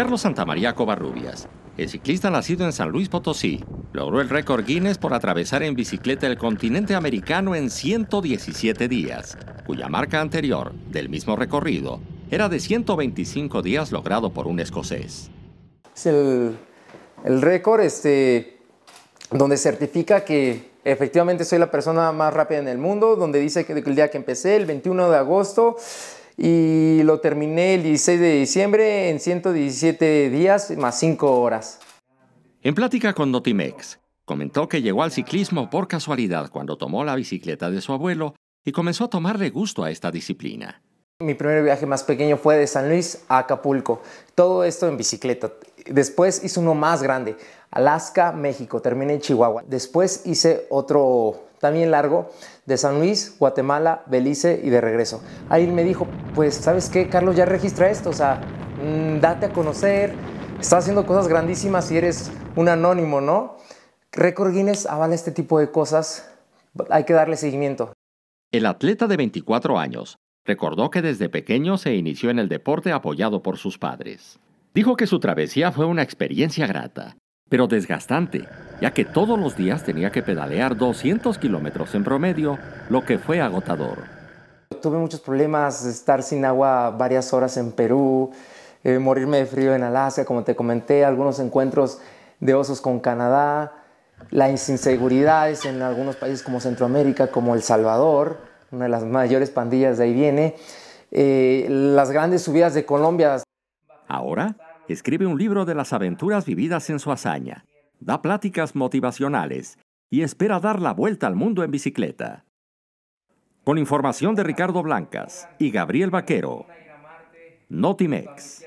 Carlos Santamaría Covarrubias. El ciclista nacido en San Luis Potosí logró el récord Guinness por atravesar en bicicleta el continente americano en 117 días, cuya marca anterior, del mismo recorrido, era de 125 días logrado por un escocés. Es el, récord este, donde certifica que efectivamente soy la persona más rápida en el mundo, donde dice que el día que empecé, el 21 de agosto, y lo terminé el 16 de diciembre en 117 días más 5 horas. En plática con Notimex, comentó que llegó al ciclismo por casualidad cuando tomó la bicicleta de su abuelo y comenzó a tomarle gusto a esta disciplina. Mi primer viaje más pequeño fue de San Luis a Acapulco, todo esto en bicicleta. Después hice uno más grande, Alaska, México, terminé en Chihuahua. Después hice otro también largo de San Luis, Guatemala, Belice y de regreso. Ahí me dijo, pues, ¿sabes qué, Carlos? Ya registra esto, o sea, mm, date a conocer, estás haciendo cosas grandísimas y eres un anónimo, ¿no? Record Guinness avala este tipo de cosas, hay que darle seguimiento. El atleta de 24 años recordó que desde pequeño se inició en el deporte apoyado por sus padres. Dijo que su travesía fue una experiencia grata, pero desgastante, ya que todos los días tenía que pedalear 200 kilómetros en promedio, lo que fue agotador tuve muchos problemas, estar sin agua varias horas en Perú, eh, morirme de frío en Alaska, como te comenté, algunos encuentros de osos con Canadá, las inseguridades en algunos países como Centroamérica, como El Salvador, una de las mayores pandillas de ahí viene, eh, las grandes subidas de Colombia. Ahora escribe un libro de las aventuras vividas en su hazaña, da pláticas motivacionales y espera dar la vuelta al mundo en bicicleta. Con información de Ricardo Blancas y Gabriel Vaquero. Notimex.